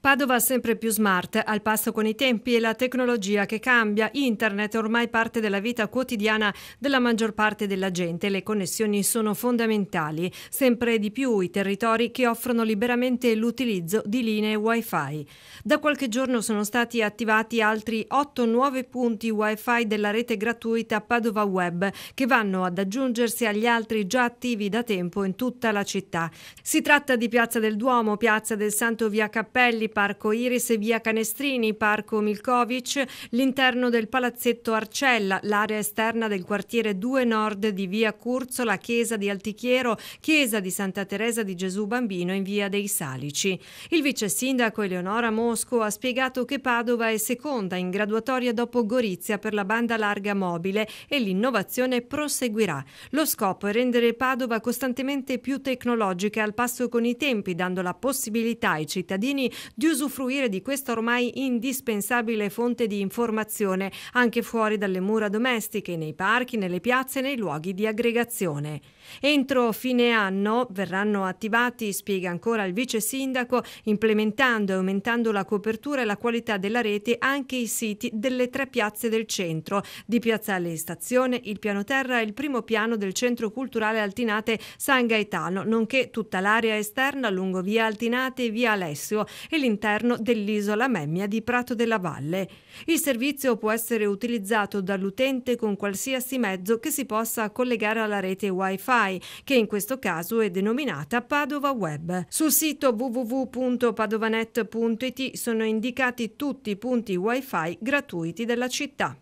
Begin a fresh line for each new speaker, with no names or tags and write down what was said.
Padova sempre più smart, al passo con i tempi e la tecnologia che cambia. Internet è ormai parte della vita quotidiana della maggior parte della gente. Le connessioni sono fondamentali. Sempre di più i territori che offrono liberamente l'utilizzo di linee Wi-Fi. Da qualche giorno sono stati attivati altri otto nuovi punti Wi-Fi della rete gratuita Padova Web che vanno ad aggiungersi agli altri già attivi da tempo in tutta la città. Si tratta di Piazza del Duomo, Piazza del Santo Via Cappelli, Parco Iris e Via Canestrini, Parco Milkovic, l'interno del Palazzetto Arcella, l'area esterna del quartiere 2 Nord di Via Curzo, la Chiesa di Altichiero, Chiesa di Santa Teresa di Gesù Bambino in Via dei Salici. Il vice sindaco Eleonora Mosco ha spiegato che Padova è seconda in graduatoria dopo Gorizia per la banda larga mobile e l'innovazione proseguirà. Lo scopo è rendere Padova costantemente più tecnologica al passo con i tempi, dando la possibilità ai cittadini di usufruire di questa ormai indispensabile fonte di informazione anche fuori dalle mura domestiche, nei parchi, nelle piazze e nei luoghi di aggregazione. Entro fine anno verranno attivati, spiega ancora il vice sindaco, implementando e aumentando la copertura e la qualità della rete anche i siti delle tre piazze del centro, di Piazzale Stazione, il piano terra e il primo piano del centro culturale Altinate San Gaetano, nonché tutta l'area esterna lungo via Altinate e via Alessio e l'interno all'interno dell'isola Memmia di Prato della Valle. Il servizio può essere utilizzato dall'utente con qualsiasi mezzo che si possa collegare alla rete Wi-Fi, che in questo caso è denominata Padova Web. Sul sito www.padovanet.it sono indicati tutti i punti Wi-Fi gratuiti della città.